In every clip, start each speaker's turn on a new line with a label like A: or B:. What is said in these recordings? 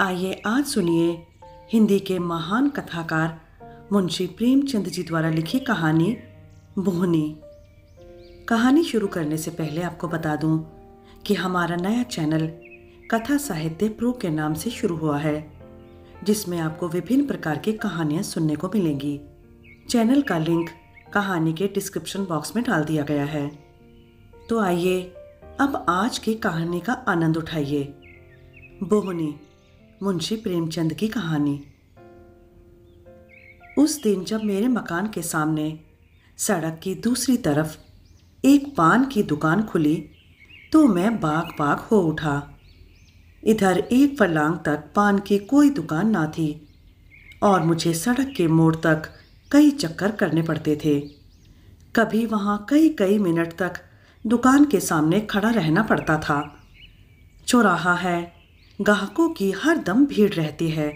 A: आइए आज सुनिए हिंदी के महान कथाकार मुंशी प्रेमचंद जी द्वारा लिखी कहानी बोहनी कहानी शुरू करने से पहले आपको बता दूं कि हमारा नया चैनल कथा साहित्य प्रो के नाम से शुरू हुआ है जिसमें आपको विभिन्न प्रकार की कहानियां सुनने को मिलेंगी चैनल का लिंक कहानी के डिस्क्रिप्शन बॉक्स में डाल दिया गया है तो आइए अब आज की कहानी का आनंद उठाइए बोहनी मुंशी प्रेमचंद की कहानी उस दिन जब मेरे मकान के सामने सड़क की दूसरी तरफ एक पान की दुकान खुली तो मैं बाग बाग हो उठा इधर एक फलांग तक पान की कोई दुकान ना थी और मुझे सड़क के मोड़ तक कई चक्कर करने पड़ते थे कभी वहाँ कई कई मिनट तक दुकान के सामने खड़ा रहना पड़ता था चौराहा है ग्राहकों की हर दम भीड़ रहती है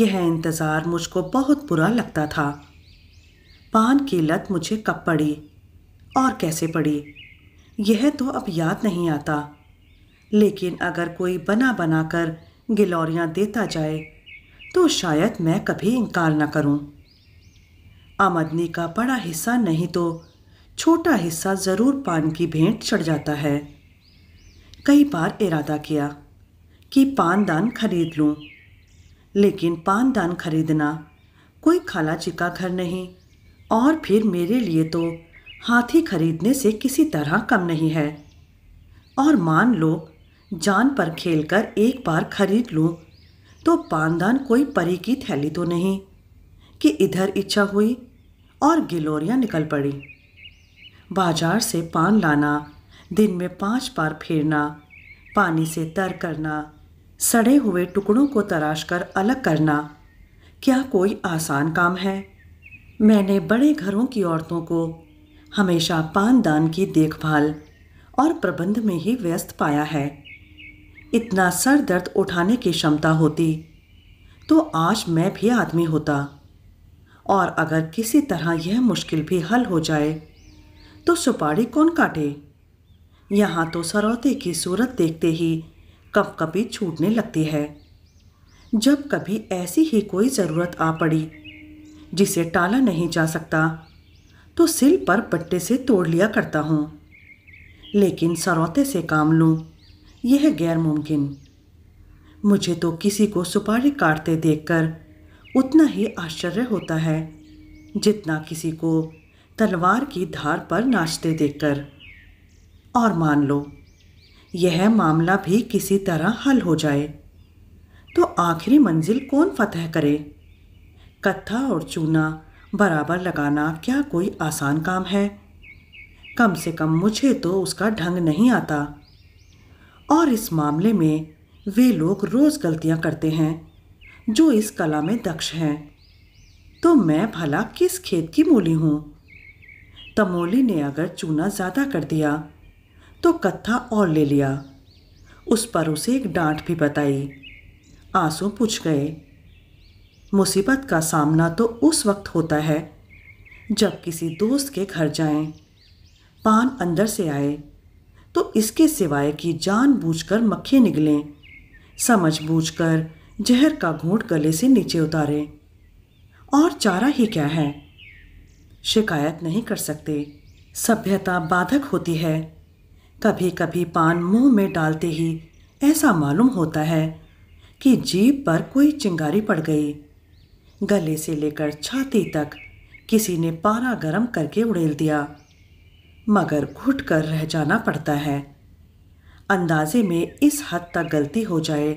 A: यह इंतज़ार मुझको बहुत बुरा लगता था पान की लत मुझे कब पड़ी और कैसे पड़ी यह तो अब याद नहीं आता लेकिन अगर कोई बना बना कर गिलौरियाँ देता जाए तो शायद मैं कभी इनकार न करूं। आमदनी का बड़ा हिस्सा नहीं तो छोटा हिस्सा ज़रूर पान की भेंट चढ़ जाता है कई बार इरादा किया कि पानदान खरीद लूं। लेकिन पानदान खरीदना कोई खाला जी का घर नहीं और फिर मेरे लिए तो हाथी खरीदने से किसी तरह कम नहीं है और मान लो जान पर खेलकर एक बार खरीद लूँ तो पानदान कोई परी की थैली तो नहीं कि इधर इच्छा हुई और गिलोरियाँ निकल पड़ी बाजार से पान लाना दिन में पांच बार फेरना पानी से तर करना सड़े हुए टुकड़ों को तराशकर अलग करना क्या कोई आसान काम है मैंने बड़े घरों की औरतों को हमेशा पानदान की देखभाल और प्रबंध में ही व्यस्त पाया है इतना सर दर्द उठाने की क्षमता होती तो आज मैं भी आदमी होता और अगर किसी तरह यह मुश्किल भी हल हो जाए तो सुपारी कौन काटे यहाँ तो सरौते की सूरत देखते ही कपकपी छूटने लगती है जब कभी ऐसी ही कोई ज़रूरत आ पड़ी जिसे टाला नहीं जा सकता तो सिल पर पट्टे से तोड़ लिया करता हूँ लेकिन सरौते से काम लूँ यह गैर मुमकिन मुझे तो किसी को सुपारी काटते देखकर उतना ही आश्चर्य होता है जितना किसी को तलवार की धार पर नाचते देखकर और मान लो यह मामला भी किसी तरह हल हो जाए तो आखिरी मंजिल कौन फतह करे कत्था और चूना बराबर लगाना क्या कोई आसान काम है कम से कम मुझे तो उसका ढंग नहीं आता और इस मामले में वे लोग रोज़ गलतियां करते हैं जो इस कला में दक्ष हैं तो मैं भला किस खेत की मूली हूँ तमोली ने अगर चूना ज़्यादा कर दिया तो कत्था और ले लिया उस पर उसे एक डांट भी बताई आंसू पूछ गए मुसीबत का सामना तो उस वक्त होता है जब किसी दोस्त के घर जाएं, पान अंदर से आए तो इसके सिवाय कि कर मक्खी निकलें समझ बूझ कर जहर का घूंट गले से नीचे उतारें और चारा ही क्या है शिकायत नहीं कर सकते सभ्यता बाधक होती है कभी कभी पान मुंह में डालते ही ऐसा मालूम होता है कि जीप पर कोई चिंगारी पड़ गई गले से लेकर छाती तक किसी ने पारा गरम करके उड़ेल दिया मगर घुट कर रह जाना पड़ता है अंदाजे में इस हद तक गलती हो जाए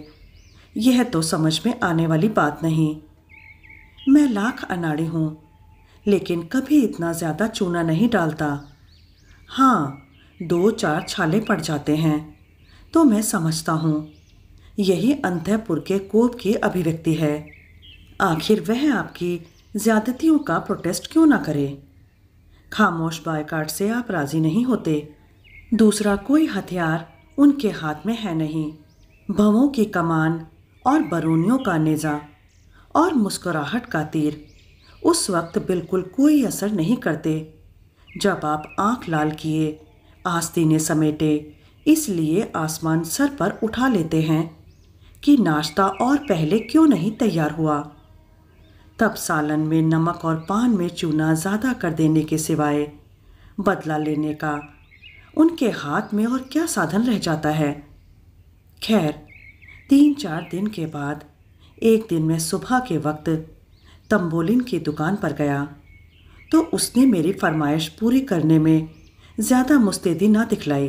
A: यह तो समझ में आने वाली बात नहीं मैं लाख अनाड़ी हूँ लेकिन कभी इतना ज़्यादा चूना नहीं डालता हाँ दो चार छाले पड़ जाते हैं तो मैं समझता हूँ यही अंतपुर के कोप की अभिव्यक्ति है आखिर वह आपकी ज़्यादतियों का प्रोटेस्ट क्यों ना करे खामोश बायकाट से आप राज़ी नहीं होते दूसरा कोई हथियार उनके हाथ में है नहीं भवों की कमान और बरूनियों का नेज़ा और मुस्कुराहट का तीर उस वक्त बिल्कुल कोई असर नहीं करते जब आप आंख लाल किए आस्तीने समेटे इसलिए आसमान सर पर उठा लेते हैं कि नाश्ता और पहले क्यों नहीं तैयार हुआ तब सालन में नमक और पान में चूना ज़्यादा कर देने के सिवाय बदला लेने का उनके हाथ में और क्या साधन रह जाता है खैर तीन चार दिन के बाद एक दिन मैं सुबह के वक्त तंबोलिन की दुकान पर गया तो उसने मेरी फरमाइश पूरी करने में ज़्यादा मुस्तैदी ना दिखलाई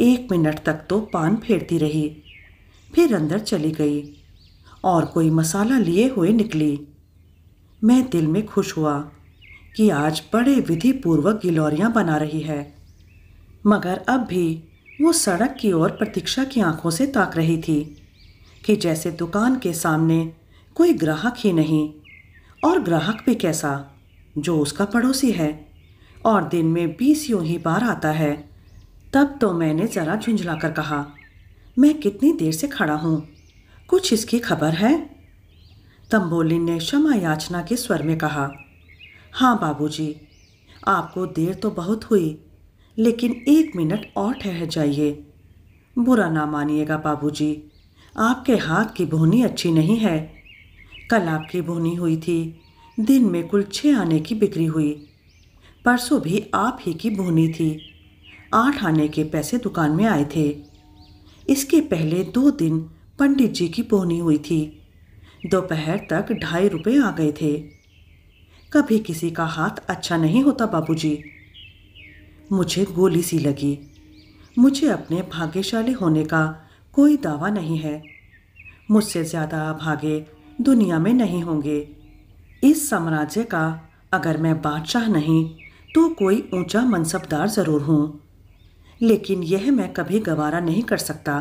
A: एक मिनट तक तो पान फेरती रही फिर अंदर चली गई और कोई मसाला लिए हुए निकली मैं दिल में खुश हुआ कि आज बड़े विधि पूर्वक गिलौरियाँ बना रही है मगर अब भी वो सड़क की ओर प्रतीक्षा की आंखों से ताक रही थी कि जैसे दुकान के सामने कोई ग्राहक ही नहीं और ग्राहक भी कैसा जो उसका पड़ोसी है और दिन में बीस यूं ही बार आता है तब तो मैंने ज़रा झुंझला कर कहा मैं कितनी देर से खड़ा हूँ कुछ इसकी खबर है तम्बोलिन ने क्षमा याचना के स्वर में कहा हाँ बाबूजी, आपको देर तो बहुत हुई लेकिन एक मिनट और ठहर जाइए बुरा ना मानिएगा बाबूजी, आपके हाथ की भुनी अच्छी नहीं है कल आपकी भुनी हुई थी दिन में कुल छः आने की बिक्री हुई परसों भी आप ही की बोनी थी आठ आने के पैसे दुकान में आए थे इसके पहले दो दिन पंडित जी की बोनी हुई थी दोपहर तक ढाई रुपये आ गए थे कभी किसी का हाथ अच्छा नहीं होता बाबूजी। मुझे गोली सी लगी मुझे अपने भाग्यशाली होने का कोई दावा नहीं है मुझसे ज़्यादा भागे दुनिया में नहीं होंगे इस साम्राज्य का अगर मैं बादशाह नहीं तो कोई ऊंचा मनसबदार ज़रूर हूँ लेकिन यह मैं कभी गवारा नहीं कर सकता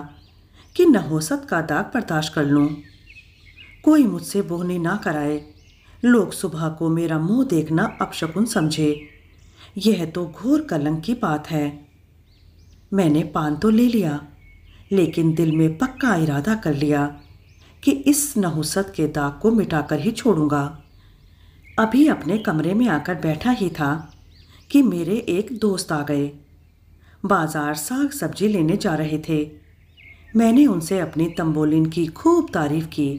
A: कि नहोसत का दाग बर्दाश्त कर लूँ कोई मुझसे बोहनी ना कराए लोग सुबह को मेरा मुंह देखना अपशकुन समझे यह तो घोर कलंक की बात है मैंने पान तो ले लिया लेकिन दिल में पक्का इरादा कर लिया कि इस नहुसत के दाग को मिटाकर ही छोड़ूंगा अभी अपने कमरे में आकर बैठा ही था कि मेरे एक दोस्त आ गए बाजार साग सब्जी लेने जा रहे थे मैंने उनसे अपनी तंबोलिन की खूब तारीफ की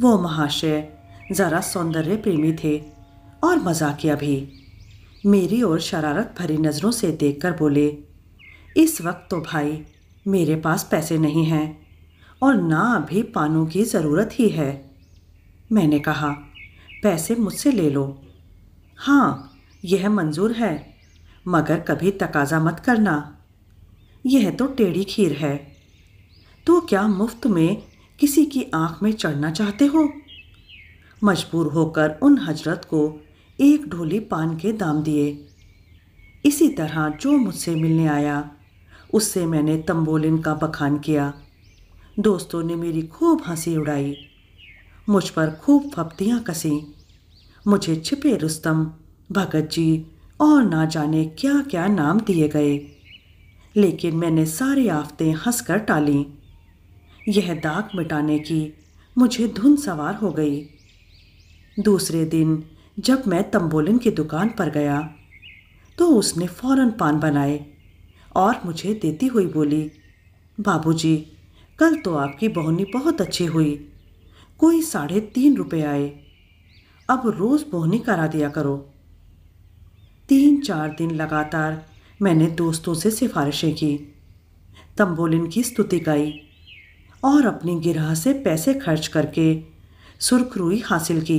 A: वो महाशय ज़रा सौंदर्य प्रेमी थे और मजाकिया भी मेरी ओर शरारत भरी नज़रों से देखकर बोले इस वक्त तो भाई मेरे पास पैसे नहीं हैं और ना अभी पानों की ज़रूरत ही है मैंने कहा पैसे मुझसे ले लो हाँ यह मंजूर है मगर कभी तकाजा मत करना यह तो टेढ़ी खीर है तो क्या मुफ्त में किसी की आंख में चढ़ना चाहते हो मजबूर होकर उन हजरत को एक ढोली पान के दाम दिए इसी तरह जो मुझसे मिलने आया उससे मैंने तंबोलिन का बखान किया दोस्तों ने मेरी खूब हंसी उड़ाई मुझ पर खूब फप्तियाँ कसी मुझे छिपे रुस्तम भगत जी और ना जाने क्या क्या नाम दिए गए लेकिन मैंने सारी आफतें हंस कर यह दाग मिटाने की मुझे धुन सवार हो गई दूसरे दिन जब मैं तंबोलिन की दुकान पर गया तो उसने फौरन पान बनाए और मुझे देती हुई बोली बाबूजी, कल तो आपकी बोहनी बहुत अच्छी हुई कोई साढ़े तीन रुपये आए अब रोज़ बोहनी करा दिया करो तीन चार दिन लगातार मैंने दोस्तों से सिफारिशें की तम्बोलिन की स्तुति गाई और अपनी गिरह से पैसे खर्च करके सुर्ख रुई हासिल की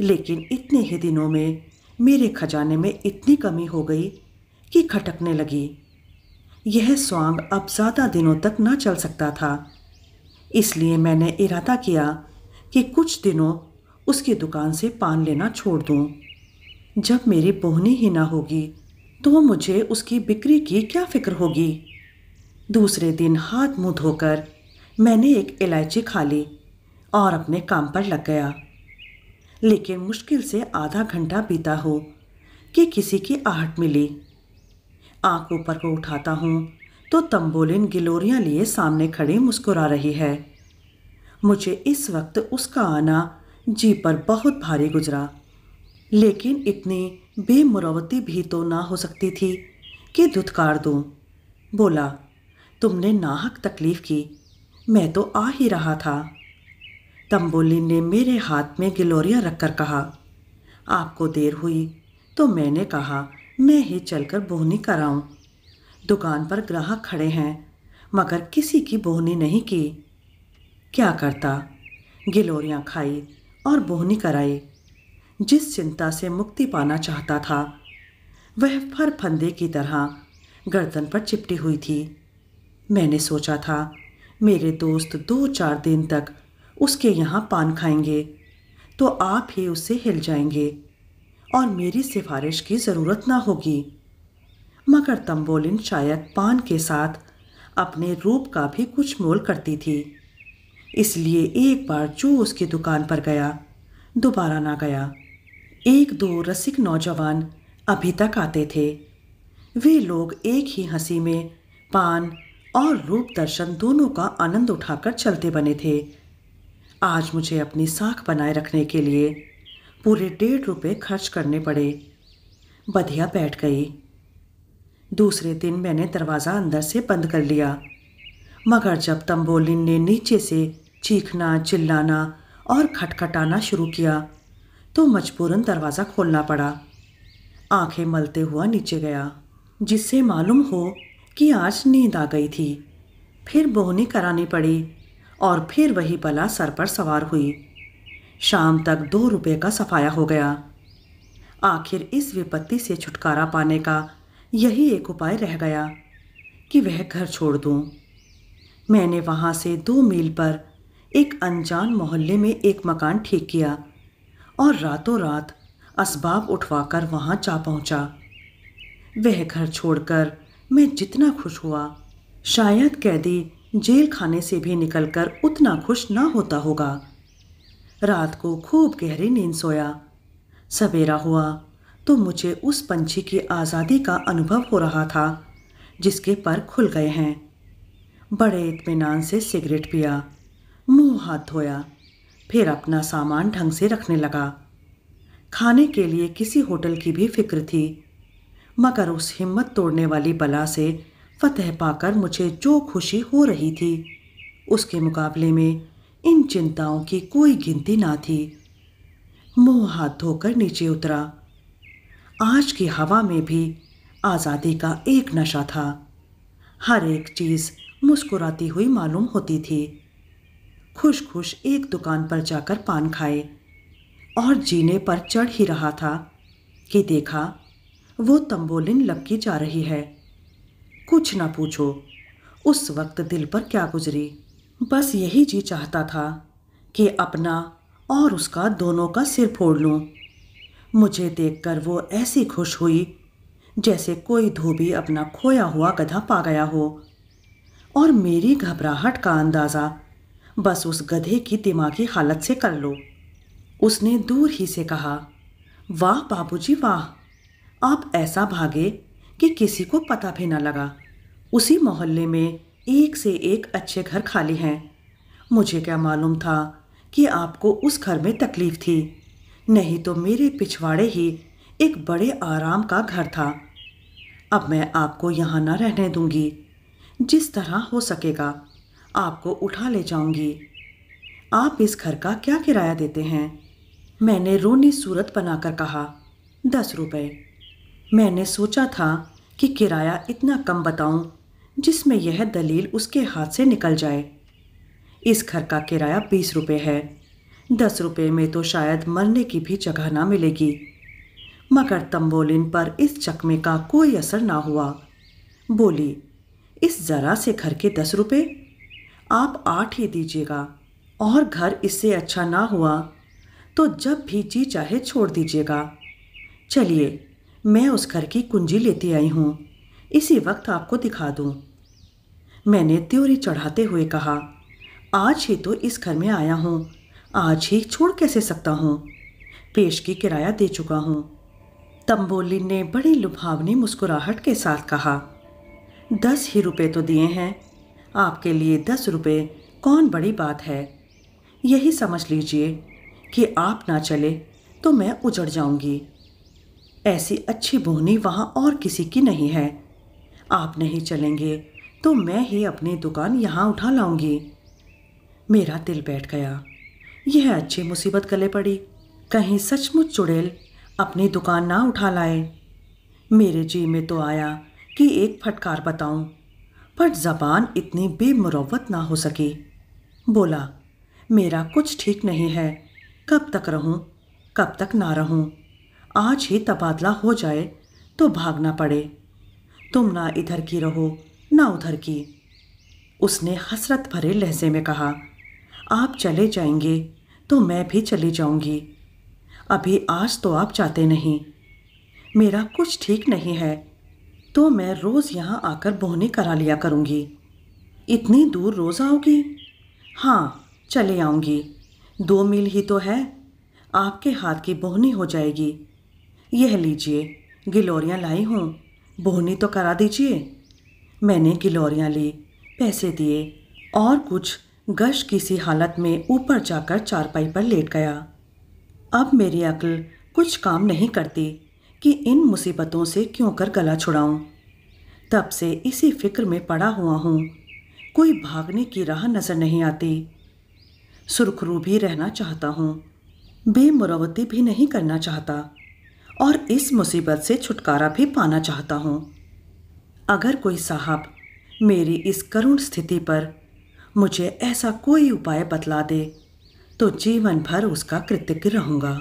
A: लेकिन इतने ही दिनों में मेरे खजाने में इतनी कमी हो गई कि खटकने लगी यह स्वांग अब ज़्यादा दिनों तक ना चल सकता था इसलिए मैंने इरादा किया कि कुछ दिनों उसकी दुकान से पान लेना छोड़ दूँ जब मेरी बोहनी ही ना होगी तो मुझे उसकी बिक्री की क्या फिक्र होगी दूसरे दिन हाथ मुंह धोकर मैंने एक इलायची खा ली और अपने काम पर लग गया लेकिन मुश्किल से आधा घंटा बीता हो कि किसी की आहट मिली आँख ऊपर को उठाता हूँ तो तंबोलिन गिलोरियाँ लिए सामने खड़ी मुस्कुरा रही है मुझे इस वक्त उसका आना जी पर बहुत भारी गुजरा लेकिन इतनी बेमुरवती भी तो ना हो सकती थी कि धुतकार दूँ बोला तुमने नाहक तकलीफ़ की मैं तो आ ही रहा था तम्बोली ने मेरे हाथ में गिलोरिया रखकर कहा आपको देर हुई तो मैंने कहा मैं ही चलकर बोहनी कराऊं। दुकान पर ग्राहक खड़े हैं मगर किसी की बोहनी नहीं की क्या करता गिलोरियाँ खाई और बोहनी कराई जिस चिंता से मुक्ति पाना चाहता था वह फर फंदे की तरह गर्दन पर चिपटी हुई थी मैंने सोचा था मेरे दोस्त दो चार दिन तक उसके यहाँ पान खाएंगे तो आप ही उससे हिल जाएंगे और मेरी सिफारिश की ज़रूरत ना होगी मगर तम्बोलिन शायद पान के साथ अपने रूप का भी कुछ मोल करती थी इसलिए एक बार जो उसकी दुकान पर गया दोबारा ना गया एक दो रसिक नौजवान अभी तक आते थे वे लोग एक ही हंसी में पान और रूप दर्शन दोनों का आनंद उठाकर चलते बने थे आज मुझे अपनी साख बनाए रखने के लिए पूरे डेढ़ रुपये खर्च करने पड़े बधिया बैठ गई दूसरे दिन मैंने दरवाज़ा अंदर से बंद कर लिया मगर जब तंबोलिन ने नीचे से चीखना चिल्लाना और खटखटाना शुरू किया तो मजबूरन दरवाज़ा खोलना पड़ा आंखें मलते हुआ नीचे गया जिससे मालूम हो कि आज नींद आ गई थी फिर बोहनी करानी पड़ी और फिर वही बला सर पर सवार हुई शाम तक दो रुपये का सफाया हो गया आखिर इस विपत्ति से छुटकारा पाने का यही एक उपाय रह गया कि वह घर छोड़ दूँ मैंने वहाँ से दो मील पर एक अनजान मोहल्ले में एक मकान ठीक किया और रातों रात असबाब उठवाकर वहाँ जा पहुँचा वह घर छोड़कर मैं जितना खुश हुआ शायद कैदी जेल खाने से भी निकलकर उतना खुश ना होता होगा रात को खूब गहरी नींद सोया सवेरा हुआ तो मुझे उस पंछी की आज़ादी का अनुभव हो रहा था जिसके पर खुल गए हैं बड़े इतमान से सिगरेट पिया मुंह हाथ धोया फिर अपना सामान ढंग से रखने लगा खाने के लिए किसी होटल की भी फिक्र थी मगर उस हिम्मत तोड़ने वाली बला से फतेह पाकर मुझे जो खुशी हो रही थी उसके मुकाबले में इन चिंताओं की कोई गिनती ना थी मुंह हाथ धोकर नीचे उतरा आज की हवा में भी आज़ादी का एक नशा था हर एक चीज़ मुस्कुराती हुई मालूम होती थी खुश खुश एक दुकान पर जाकर पान खाए और जीने पर चढ़ ही रहा था कि देखा वो तंबोलिन लपकी जा रही है कुछ ना पूछो उस वक्त दिल पर क्या गुजरी बस यही जी चाहता था कि अपना और उसका दोनों का सिर फोड़ लूँ मुझे देखकर वो ऐसी खुश हुई जैसे कोई धोबी अपना खोया हुआ गधा पा गया हो और मेरी घबराहट का अंदाज़ा बस उस गधे की दिमागी हालत से कर लो उसने दूर ही से कहा वाह बाबूजी वाह आप ऐसा भागे कि किसी को पता भी न लगा उसी मोहल्ले में एक से एक अच्छे घर खाली हैं मुझे क्या मालूम था कि आपको उस घर में तकलीफ़ थी नहीं तो मेरे पिछवाड़े ही एक बड़े आराम का घर था अब मैं आपको यहाँ न रहने दूंगी जिस तरह हो सकेगा आपको उठा ले जाऊंगी आप इस घर का क्या किराया देते हैं मैंने रोनी सूरत बनाकर कहा दस रुपये मैंने सोचा था कि किराया इतना कम बताऊं जिसमें यह दलील उसके हाथ से निकल जाए इस घर का किराया बीस रुपये है दस रुपये में तो शायद मरने की भी जगह ना मिलेगी मगर तम्बोलिन पर इस चकमे का कोई असर ना हुआ बोली इस ज़रा से घर के दस रुपये आप आठ ही दीजिएगा और घर इससे अच्छा ना हुआ तो जब भी जी चाहे छोड़ दीजिएगा चलिए मैं उस घर की कुंजी लेती आई हूँ इसी वक्त आपको दिखा दूँ मैंने त्योरी चढ़ाते हुए कहा आज ही तो इस घर में आया हूँ आज ही छोड़ कैसे सकता हूँ पेश की किराया दे चुका हूँ तम्बोली ने बड़ी लुभावनी मुस्कुराहट के साथ कहा दस ही रुपए तो दिए हैं आपके लिए दस रुपये कौन बड़ी बात है यही समझ लीजिए कि आप ना चले तो मैं उजड़ जाऊंगी। ऐसी अच्छी बोहनी वहाँ और किसी की नहीं है आप नहीं चलेंगे तो मैं ही अपनी दुकान यहाँ उठा लाऊंगी। मेरा दिल बैठ गया यह अच्छी मुसीबत गले पड़ी कहीं सचमुच चुड़ैल अपनी दुकान ना उठा लाए मेरे जी में तो आया कि एक फटकार बताऊं पर ज़बान इतनी बेमरवत ना हो सकी बोला मेरा कुछ ठीक नहीं है कब तक रहूं, कब तक ना रहूं। आज ही तबादला हो जाए तो भागना पड़े तुम ना इधर की रहो ना उधर की उसने हसरत भरे लहजे में कहा आप चले जाएंगे तो मैं भी चली जाऊंगी अभी आज तो आप जाते नहीं मेरा कुछ ठीक नहीं है तो मैं रोज़ यहाँ आकर बोहनी करा लिया करूँगी इतनी दूर रोज़ आओगी हाँ चले आऊँगी दो मील ही तो है आपके हाथ की बोहनी हो जाएगी यह लीजिए गिलोरियाँ लाई हूँ बोहनी तो करा दीजिए मैंने गिलोरियाँ ली पैसे दिए और कुछ गश किसी हालत में ऊपर जाकर चारपाई पर लेट गया अब मेरी अक्ल कुछ काम नहीं करती कि इन मुसीबतों से क्यों कर गला छुड़ाऊं तब से इसी फिक्र में पड़ा हुआ हूँ कोई भागने की राह नज़र नहीं आती सुरखरू भी रहना चाहता हूँ बेमुरवती भी नहीं करना चाहता और इस मुसीबत से छुटकारा भी पाना चाहता हूँ अगर कोई साहब मेरी इस करुण स्थिति पर मुझे ऐसा कोई उपाय बतला दे तो जीवन भर उसका कृतज्ञ रहूंगा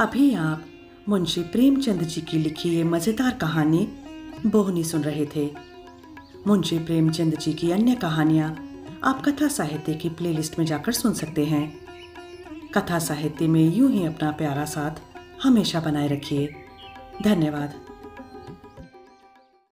A: अभी आप मुंशी प्रेमचंद जी की लिखी ये मज़ेदार कहानी बोहनी सुन रहे थे मुंशी प्रेमचंद जी की अन्य कहानियाँ आप कथा साहित्य की प्लेलिस्ट में जाकर सुन सकते हैं कथा साहित्य में यूं ही अपना प्यारा साथ हमेशा बनाए रखिए धन्यवाद